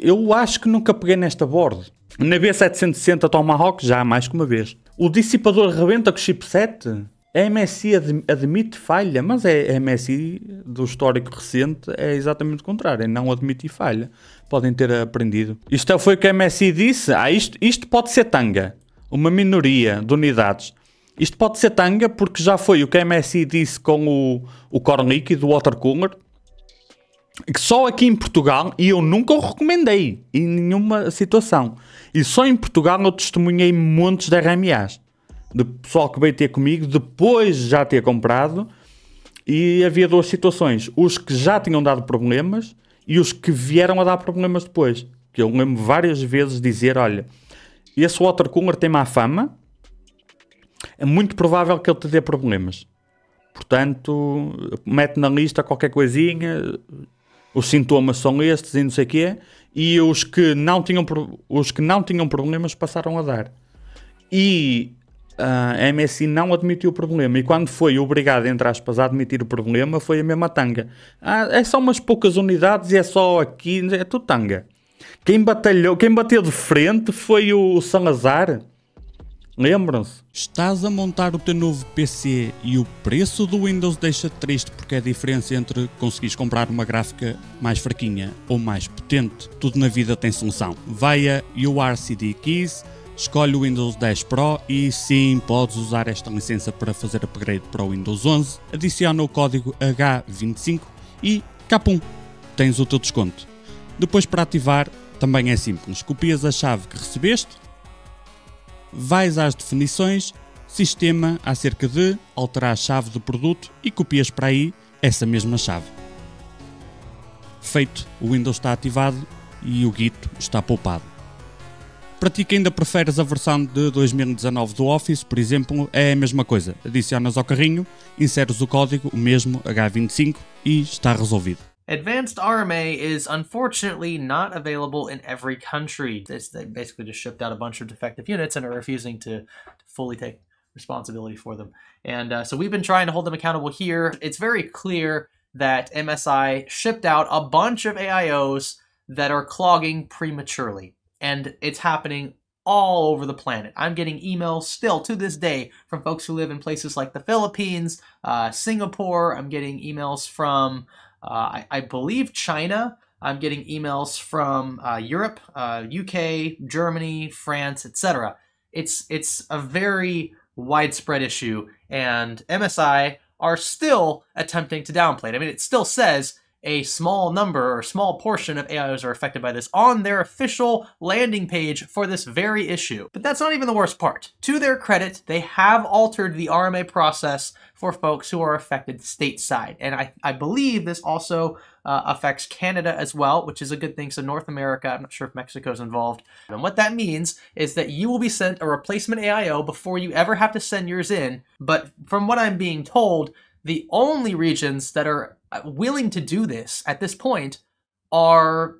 eu acho que nunca peguei nesta board. Na B760 Tomahawk já mais que uma vez. O dissipador rebenta com o chipset? A MSI admite falha, mas é, a MSI do histórico recente é exatamente o contrário, é não admite falha. Podem ter aprendido. Isto foi o que a MSI disse. Ah, isto, isto pode ser tanga. Uma minoria de unidades. Isto pode ser tanga porque já foi o que a MSI disse com o, o core líquido, o water cooler só aqui em Portugal, e eu nunca o recomendei em nenhuma situação, e só em Portugal eu testemunhei montes de RMAs de pessoal que veio ter comigo depois de já ter comprado. E havia duas situações: os que já tinham dado problemas e os que vieram a dar problemas depois. Que eu lembro várias vezes dizer: olha, esse watercooler tem má fama, é muito provável que ele te dê problemas. Portanto, mete na lista qualquer coisinha, os sintomas são estes e não sei o quê, e os que não tinham, os que não tinham problemas passaram a dar. E ah, a MSI não admitiu o problema e quando foi obrigado, entre aspas, a admitir o problema, foi a mesma tanga. Ah, é só umas poucas unidades e é só aqui, é tudo tanga. Quem batalhou, quem bateu de frente foi o Salazar, Lembram-se? Estás a montar o teu novo PC e o preço do Windows deixa-te triste porque é a diferença entre conseguires comprar uma gráfica mais fraquinha ou mais potente. Tudo na vida tem solução. Vai a URCD Keys, escolhe o Windows 10 Pro e sim, podes usar esta licença para fazer upgrade para o Windows 11. Adiciona o código H25 e capum, tens o teu desconto. Depois para ativar também é simples, copias a chave que recebeste vais às definições, sistema acerca de, alterar a chave do produto e copias para aí essa mesma chave. Feito, o Windows está ativado e o Git está poupado. Para ti que ainda preferes a versão de 2019 do Office, por exemplo, é a mesma coisa. Adicionas ao carrinho, inseres o código, o mesmo H25 e está resolvido. Advanced RMA is unfortunately not available in every country. It's, they basically just shipped out a bunch of defective units and are refusing to, to fully take responsibility for them. And uh, so we've been trying to hold them accountable here. It's very clear that MSI shipped out a bunch of AIOs that are clogging prematurely. And it's happening all over the planet. I'm getting emails still to this day from folks who live in places like the Philippines, uh, Singapore. I'm getting emails from uh, I, I, believe China. I'm getting emails from uh, Europe, UK, uh, Germany, France, etc. It's it's a very widespread issue, and MSI are still attempting to downplay it. I mean, it still says a small number or small portion of AIOs are affected by this on their official landing page for this very issue. But that's not even the worst part. To their credit, they have altered the RMA process for folks who are affected stateside. And I, I believe this also uh, affects Canada as well, which is a good thing. So North America, I'm not sure if Mexico is involved. And what that means is that you will be sent a replacement AIO before you ever have to send yours in. But from what I'm being told, the only regions that are uh, willing to do this at this point are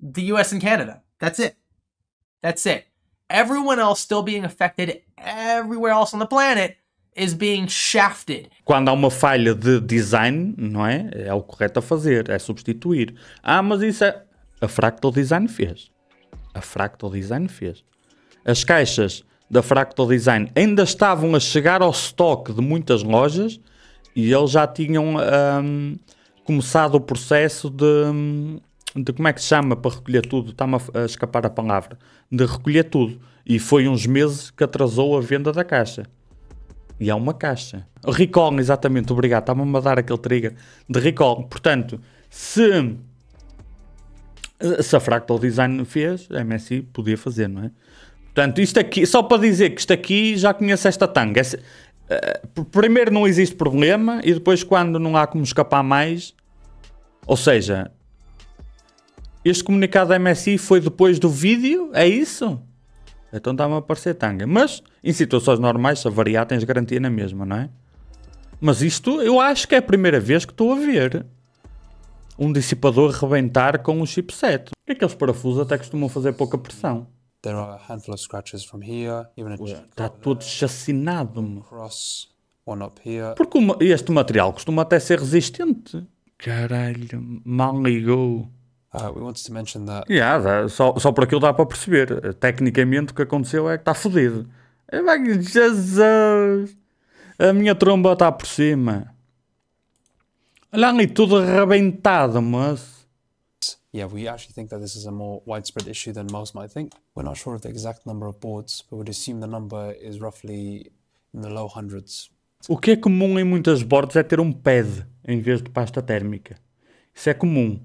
the US and Canada. That's it. That's it. Everyone else still being affected everywhere else on the planet is being shafted. Quando há uma falha de design, não é? É o correto a fazer, é substituir. Ah, mas isso é a Fractal Design fez. A Fractal Design fez. As caixas da Fractal Design ainda estavam a chegar ao stock de muitas lojas e eles já tinham um, começado o processo de, hum, de como é que se chama para recolher tudo, está-me a, a escapar a palavra, de recolher tudo. E foi uns meses que atrasou a venda da caixa. E há é uma caixa. Recall, exatamente, obrigado. Estava-me a dar aquele trigger de recall. Portanto, se, se a Fractal Design fez, a MSI podia fazer, não é? Portanto, isto aqui, só para dizer que isto aqui já conheço esta tanga. Essa, Uh, primeiro não existe problema e depois quando não há como escapar mais, ou seja, este comunicado da MSI foi depois do vídeo, é isso? Então está-me a parecer tanga. Mas em situações normais, se variar, tens garantia na mesma, não é? Mas isto eu acho que é a primeira vez que estou a ver um dissipador rebentar com o chipset. Aqueles é parafusos até costumam fazer pouca pressão. Está todo chacinado. Porque este material costuma até ser resistente. Caralho, mal ligou. Uh, we wanted to mention that. Yeah, só, só por aquilo dá para perceber. Tecnicamente o que aconteceu é que está fodido. É, Jesus! A minha tromba está por cima. Olha ali tudo arrebentado, moço. Yeah, we actually think that this is a more widespread issue than most might think. We're not sure of the exact number of boards, but would assume the number is roughly in the low hundreds. O que é comum em muitas boards é ter um pad em vez de pasta térmica. Isso é comum.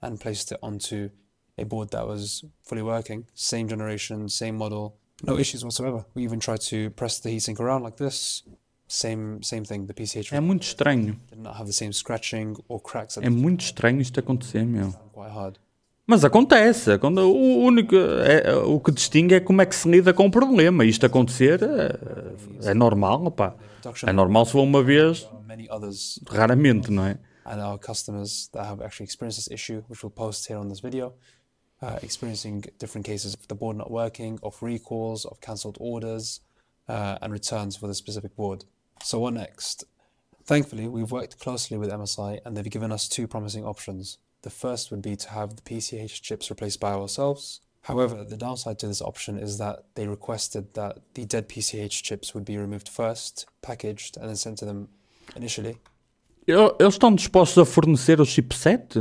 And placed it onto a board that was fully working, same generation, same model, no issues whatsoever. We even tried to press the heatsink around like this, Same, same thing, the PCH é muito estranho. É muito estranho isto acontecer, meu. Mas acontece. Quando o único é, é, o que distingue é como é que se lida com o problema. Isto acontecer é, é normal, pá. É normal se for uma vez, raramente, não é? And our customers that have actually experienced this issue, which we'll post here on this video, uh, experiencing different cases of the board not working, of recalls, of cancelled orders, uh, and returns for the specific board. So what next? Thankfully, we've worked closely with MSI and they've given us two promising options. The first would be to have the PCH chips replaced by ourselves. However, the downside to this option is that they requested that the dead PCH chips would be removed first, packaged, and then sent to them initially. Eles estão dispostos a fornecer o chipset?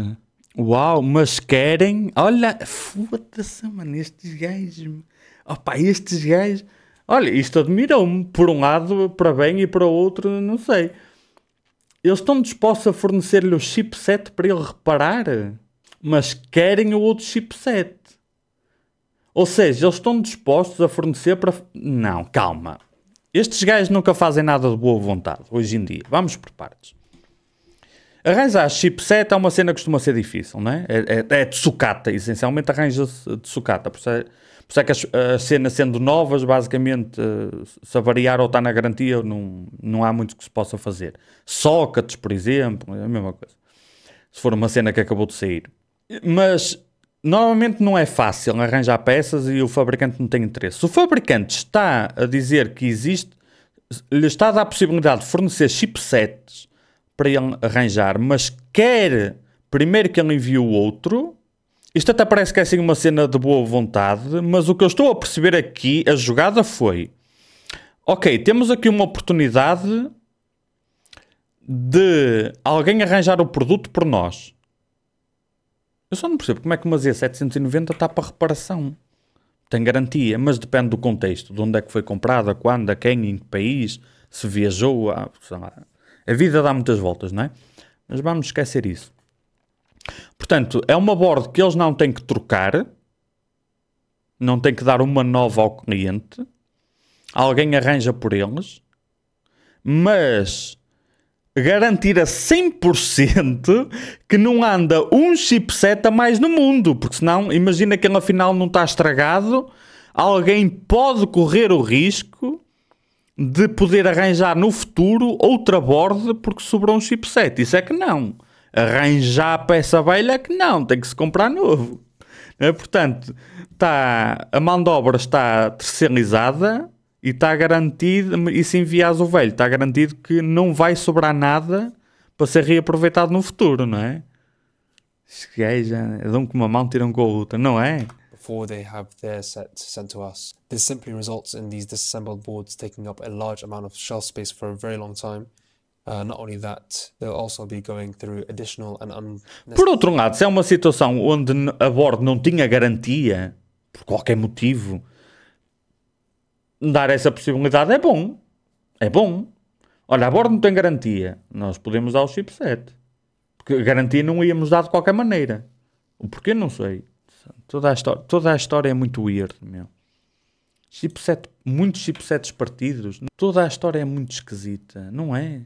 Uau, mas querem. Olha, foda-se, mano, estes gajos. Opa, estes gajos. Olha, isto admirou-me, por um lado, para bem e para o outro, não sei. Eles estão dispostos a fornecer-lhe o chipset para ele reparar, mas querem o outro chipset. Ou seja, eles estão dispostos a fornecer para. Não, calma. Estes gajos nunca fazem nada de boa vontade, hoje em dia. Vamos por partes. Arranjar chipset é uma cena que costuma ser difícil, não é? É, é, é de sucata, essencialmente arranja-se de sucata. Por por isso é que as, as cenas sendo novas, basicamente, eh, se variar ou está na garantia, não, não há muito que se possa fazer. Sócrates, por exemplo, é a mesma coisa. Se for uma cena que acabou de sair. Mas normalmente não é fácil arranjar peças e o fabricante não tem interesse. Se o fabricante está a dizer que existe, lhe está a dar a possibilidade de fornecer chipsets para ele arranjar, mas quer primeiro que ele envie o outro, isto até parece que é assim uma cena de boa vontade, mas o que eu estou a perceber aqui, a jogada foi: ok, temos aqui uma oportunidade de alguém arranjar o produto por nós. Eu só não percebo como é que uma Z790 está para reparação. Tem garantia, mas depende do contexto, de onde é que foi comprada, quando, a quem, em que país, se viajou. A, a vida dá muitas voltas, não é? Mas vamos esquecer isso. Portanto, é uma board que eles não têm que trocar, não têm que dar uma nova ao cliente, alguém arranja por eles, mas garantir a 100% que não anda um chipset a mais no mundo, porque senão, imagina que ele afinal não está estragado, alguém pode correr o risco de poder arranjar no futuro outra board porque sobrou um chipset. Isso é que não arranjar a peça velha é que não, tem que se comprar novo. É, portanto, tá, a mão de obra está terceirizada e está garantido, e se envias o velho, está garantido que não vai sobrar nada para ser reaproveitado no futuro, não é? Esses gajos é, é dão com uma mão, tiram com a outra, não é? Before they have their set sent to us. This simply results in these disassembled boards taking up a large amount of shelf space for a very long time. Por outro lado, se é uma situação onde a bordo não tinha garantia, por qualquer motivo, dar essa possibilidade é bom. É bom. Olha, a bordo não tem garantia. Nós podemos dar o chipset. Porque garantia não íamos dar de qualquer maneira. O porquê não sei. Toda a história, toda a história é muito weird, meu. Chipset, muitos chipsets partidos. Toda a história é muito esquisita, não é?